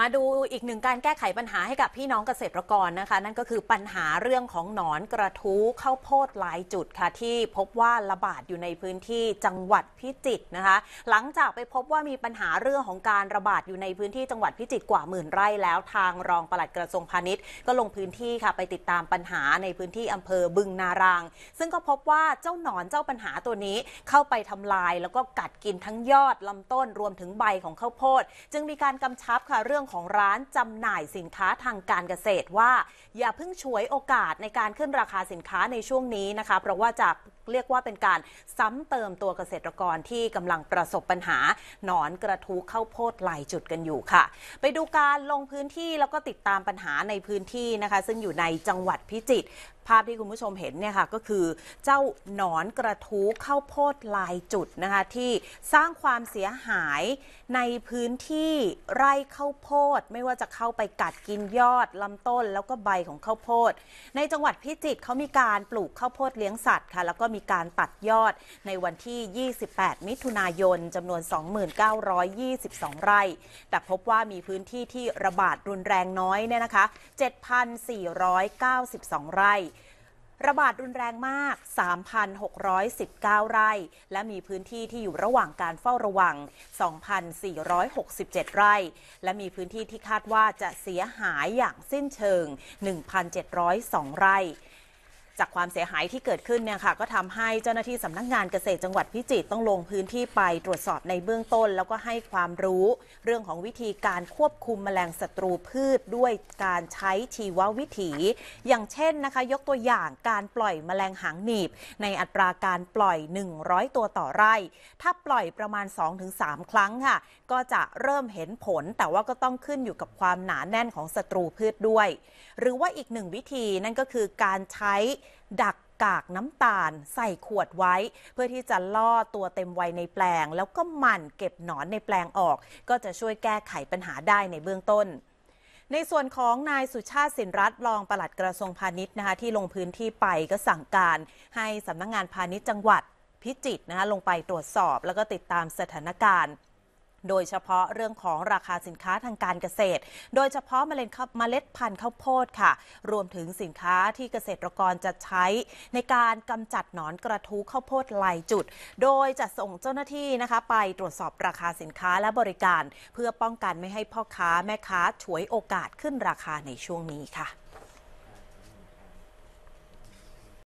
มาดูอีกหนึ่งการแก้ไขปัญหาให้กับพี่น้องเกษตรกรนะคะ นั่นก็คือปัญหาเรื่องของหนอนกระทู้ข้าวโพดหลายจุดค่ะที่พบว่าระบาดอยู่ในพื้นที่จังหวัดพิจิตรนะคะ หลังจากไปพบว่ามีปัญหาเรื่องของการระบาดอยู่ในพื้นที่จังหวัดพิจิตรกว่าหมื่นไร่แล้ว ทางรองปลัดกระทรวงพาณิชย์ ก็ลงพื้นที่ค่ะไปติดตามปัญหาในพื้นที่อำเภอบึงนารางซึ่งก็พบว่าเจ้าหนอนเจ้าปัญหาตัวนี้ เข้าไปทำลาย แล้วก็กัดกินทั้งยอดลำต้นรวมถึงใบของข้าวโพด จึงมีการกำชับค่ะเรื่ององของร้านจำหน่ายสินค้าทางการเกษตรว่า อย่าเพิ่งฉวยโอกาสในการขึ้นราคาสินค้าในช่วงนี้นะคะเพราะว่าจะเรียกว่าเป็นการซ้ำเติมตัวเกษตรกรที่กำลังประสบปัญหาหนอนกระทูเข้าโพดลายจุดกันอยู่ค่ะ ไปดูการลงพื้นที่แล้วก็ติดตามปัญหาในพื้นที่นะคะซึ่งอยู่ในจังหวัดพิจิตรภาพที่คุณผู้ชมเห็นเนี่ยค่ะก็คือ เจ้าหนอนกระทูเข้าโพดลายจุดนะคะที่สร้างความเสียหายในพื้นที่ไร่ข้าวโพด ไม่ว่าจะเข้าไปกัดกินยอดลำต้น แล้วก็ใบของข้าวโพด ในจังหวัดพิจิตรเขามีการปลูกข้าวโพดเลี้ยงสัตว์ค่ะแล้วก็มีการตัดยอดในวันที่ 28 มิถุนายน จำนวน 29,22 ไร่ แต่พบว่ามีพื้นที่ที่ระบาดรุนแรงน้อยเนี่ยนะคะ 7,492 ไร่ ระบาดรุนแรงมาก 3,619 ไร่ และมีพื้นที่ที่อยู่ระหว่างการเฝ้าระวัง 2,467 ไร่ และมีพื้นที่ที่คาดว่าจะเสียหายอย่างสิ้นเชิง 1,702 ไร่จากความเสียหายที่เกิดขึ้น เนี่ยค่ะ ก็ทำให้เจ้าหน้าที่สำนักงานเกษตรจังหวัดพิจิตรต้องลงพื้นที่ไปตรวจสอบในเบื้องต้น แล้วก็ให้ความรู้ เรื่องของวิธีการควบคุมแมลงศัตรูพืชด้วยการใช้ชีววิถี อย่างเช่นนะคะยกตัวอย่างการปล่อยแมลงหางหนีบ ในอัตราการปล่อย 100 ตัวต่อไร่ ถ้าปล่อยประมาณ 2-3 ครั้งค่ะ ก็จะเริ่มเห็นผล แต่ว่าก็ต้องขึ้นอยู่กับความหนาแน่นของศัตรูพืชด้วย หรือว่าอีกหนึ่งวิธีนั่นก็คือการใช้ดักกากน้ำตาลใส่ขวดไว้ เพื่อที่จะล่อตัวเต็มวัยในแปลง แล้วก็หมั่นเก็บหนอนในแปลงออก ก็จะช่วยแก้ไขปัญหาได้ในเบื้องต้น ในส่วนของนายสุชาติสินรัตน์รองปลัดกระทรวงพาณิชย์นะคะที่ลงพื้นที่ไปก็สั่งการ ให้สำนักงงานพาณิชย์จังหวัด พิจิตรนะคะลงไปตรวจสอบแล้วก็ติดตามสถานการณ์โดยเฉพาะเรื่องของราคาสินค้าทางการเกษตร โดยเฉพาะเมล็ดเมล็ดพันธุ์ข้าวโพดค่ะ รวมถึงสินค้าที่เกษตรกรจะใช้ ในการกำจัดหนอนกระทูข้าวโพดลายจุด โดยจะส่งเจ้าหน้าที่นะคะ ไปตรวจสอบราคาสินค้าและบริการ เพื่อป้องกันไม่ให้พ่อค้าแม่ค้าฉวยโอกาสขึ้นราคาในช่วงนี้ค่ะ